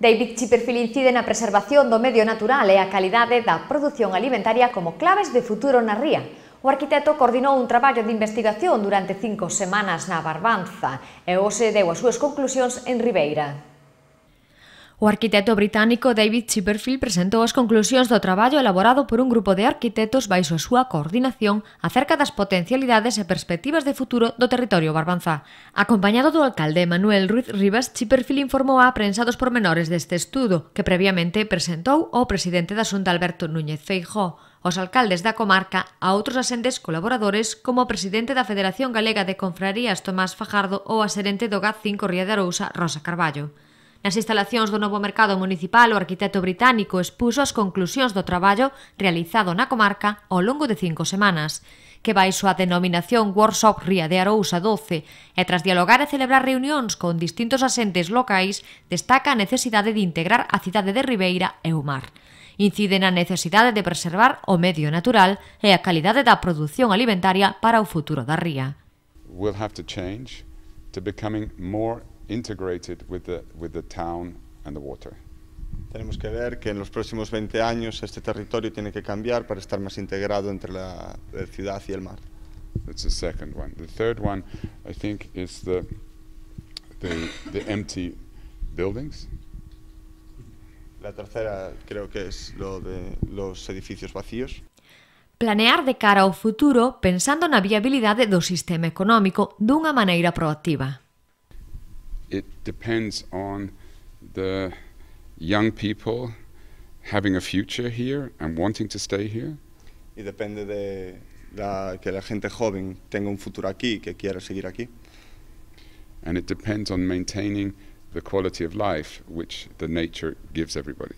David Chipperfield incide na preservación do medio natural e a calidade da produción alimentaria como claves de futuro na ría. O arquitecto coordinou un traballo de investigación durante cinco semanas na Barbanza e hoxe deu as súas conclusións en Ribeira. O arquitecto británico David Chipperfield presentou as conclusións do traballo elaborado por un grupo de arquitectos baixo a súa coordinación acerca das potencialidades e perspectivas de futuro do territorio barbanzá. Acompañado do alcalde Manuel Ruiz Rivas, Chipperfield informou á prensa dos pormenores deste estudo, que previamente presentou o presidente da Xunta Alberto Núñez Feijóo aos alcaldes da comarca, a outros asentes colaboradores como o presidente da Federación Galega de Confrarías Tomás Fajardo ou a xerente do GAT 5 Ría de Arousa Rosa Carballo. Nas instalacións do novo mercado municipal, o arquitecto británico expuso as conclusións do traballo realizado na comarca ao longo de cinco semanas que baixo a denominación Workshop Ría de Arousa 12 e tras dialogar e celebrar reunións con distintos asentes locais, destaca a necesidade de integrar a cidade de Ribeira e o mar. Incide na necesidade de preservar o medio natural e a calidade da produción alimentaria para o futuro da ría. We'll have to change to becoming more integrated Tenemos que ver que en los próximos 20 años este territorio tiene que cambiar para estar más integrado entre la, eh, ciudad y el mar. La tercera creo que es lo de los edificios vacíos. Planear de cara ao futuro pensando en na viabilidade do sistema económico de una manera proactiva. it depends on the young people having a future here and wanting to stay here. Y depende de la, que la gente joven tenga un futuro aquí, que quiera seguir aquí. And it depends on maintaining the quality of life which the nature gives everybody.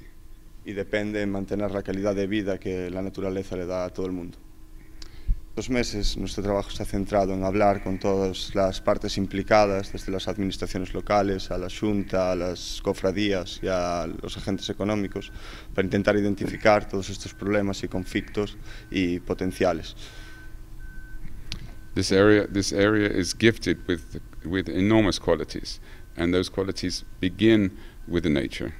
Y depende en mantener la calidad de vida que la naturaleza le da a todo el mundo. estos meses nuestro trabajo se ha centrado en hablar con todas las partes implicadas, desde las administraciones locales a la Junta, a las cofradías y a los agentes económicos, para intentar identificar todos estos problemas y conflictos y potenciales. This area, is gifted with, enormous qualities, begin with the nature.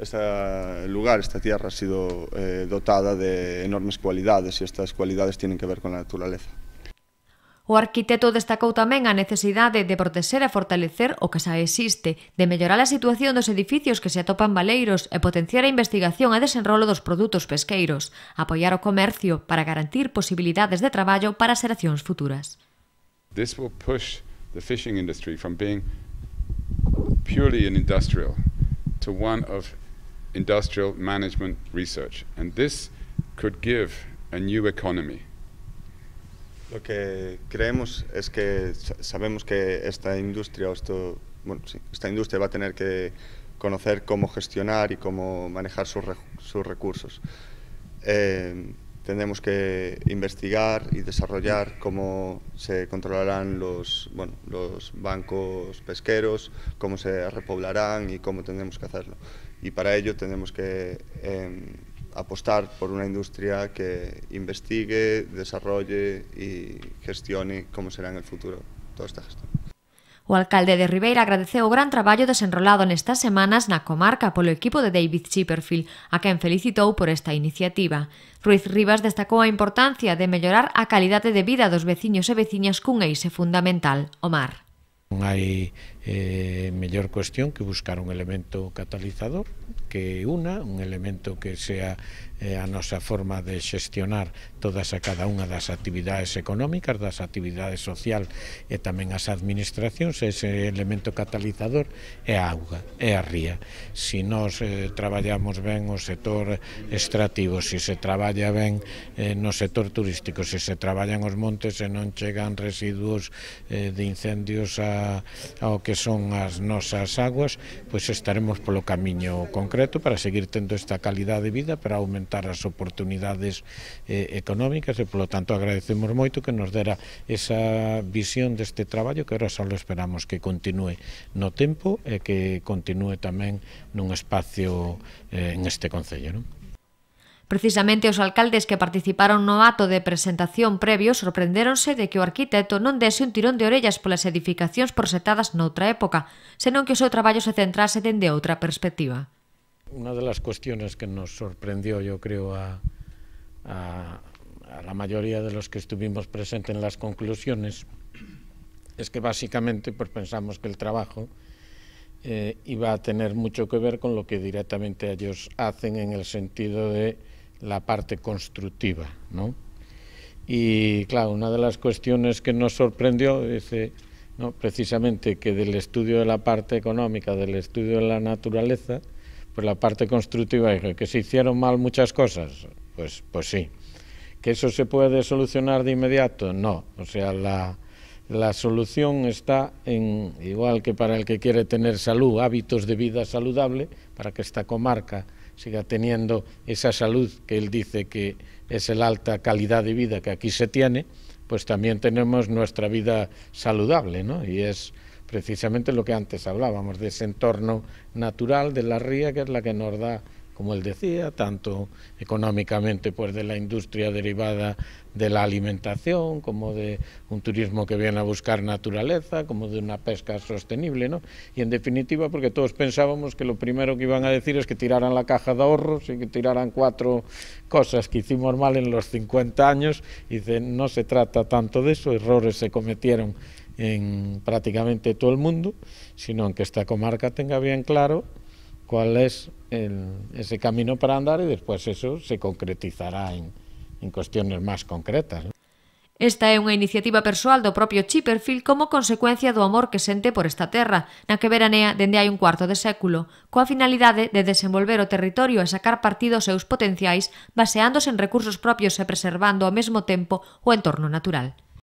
Este lugar, esta tierra, ha sido eh, dotada de enormes cualidades e estas cualidades tienen que ver con a naturaleza. O arquitecto destacou tamén a necesidade de protexer e fortalecer o que xa existe, de mellorar a situación dos edificios que se atopan baleiros e potenciar a investigación e desenrolo dos produtos pesqueiros, apoiar o comercio para garantir posibilidades de traballo para as xeracións futuras. This will push the fishing industry from being purely an industrial to one of industrial management research. And this could give a new economy. Lo que creemos es que sabemos que esta industria, esto, bueno, sí, esta industria va a tener que conocer cómo gestionar y cómo manejar sus, recursos. Eh, tenemos que investigar y desarrollar cómo se controlarán los, bueno, bancos pesqueros, cómo se repoblarán y cómo tenemos que hacerlo. Y para ello tenemos que em, apostar por una industria que investigue, desarrolle y gestione cómo será en el futuro toda esta gestión. O alcalde de Ribeira agradeceu o gran traballo desenrolado nestas semanas na comarca polo equipo de David Chipperfield, a quen felicitou por esta iniciativa. Ruiz Rivas destacou a importancia de mellorar a calidade de vida dos veciños e veciñas cun eixe fundamental, o mar. Hai eh, mellor cuestión que buscar un elemento catalizador que una, un elemento que sea eh, a nosa forma de xestionar todas a cada unha das actividades económicas, das actividades social e tamén as administracións, ese elemento catalizador é a auga, é a ría. Si nos eh, traballamos ben o sector extractivo, se si se traballa ben eh, no sector turístico, se si se traballan os montes e non chegan residuos eh, de incendios a, ao que que son as nosas aguas, pois estaremos polo camiño concreto para seguir tendo esta calidad de vida, para aumentar as oportunidades eh, económicas e, polo tanto, agradecemos moito que nos dera esa visión deste traballo que ahora só esperamos que continue no tempo e que continue tamén nun espacio eh, en este Concello. Non? Precisamente los alcaldes que participaron no acto de presentación previo sorprenderonse de que o arquitecto no dese un tirón de orellas edificaciones edificacións en otra época, sino que su trabajo se centrase dende otra perspectiva. Una de las cuestiones que nos sorprendió, yo creo, a, la mayoría de los que estuvimos presentes en las conclusiones es que básicamente pues, pensamos que el trabajo eh, iba a tener mucho que ver con lo que directamente ellos hacen en el sentido de la parte constructiva, ¿no? Y claro, una de las cuestiones que nos sorprendió es... precisamente que del estudio de la parte económica, del estudio de la naturaleza, pues la parte constructiva que se hicieron mal muchas cosas, pues, pues sí. ¿Que eso se puede solucionar de inmediato? No, o sea, la, la solución está en, igual que para el que quiere tener salud, hábitos de vida saludable, para que esta comarca siga teniendo esa salud que él dice que es la alta calidad de vida que aquí se tiene, pues también tenemos nuestra vida saludable, ¿no? Y es precisamente lo que antes hablábamos, de ese entorno natural de la ría que es la que nos da como él decía, tanto económicamente pues de la industria derivada de la alimentación, como de un turismo que viene a buscar naturaleza, como de una pesca sostenible, ¿no? Y en definitiva, porque todos pensábamos que lo primero que iban a decir es que tiraran la caja de ahorros y que tiraran cuatro cosas que hicimos mal en los 50 años, y no se trata tanto de eso, errores se cometieron en prácticamente todo el mundo, sino en que esta comarca tenga bien claro cuál es el, ese camino para andar y después eso se concretizará en, en cuestiones máis concretas. ¿no? Esta é unha iniciativa persoal do propio Chipperfield como consecuencia do amor que sente por esta terra, na que veranea dende hai un cuarto de século, coa finalidade de desenvolver o territorio e sacar partido aos seus potenciais baseándose en recursos propios e preservando ao mesmo tempo o entorno natural.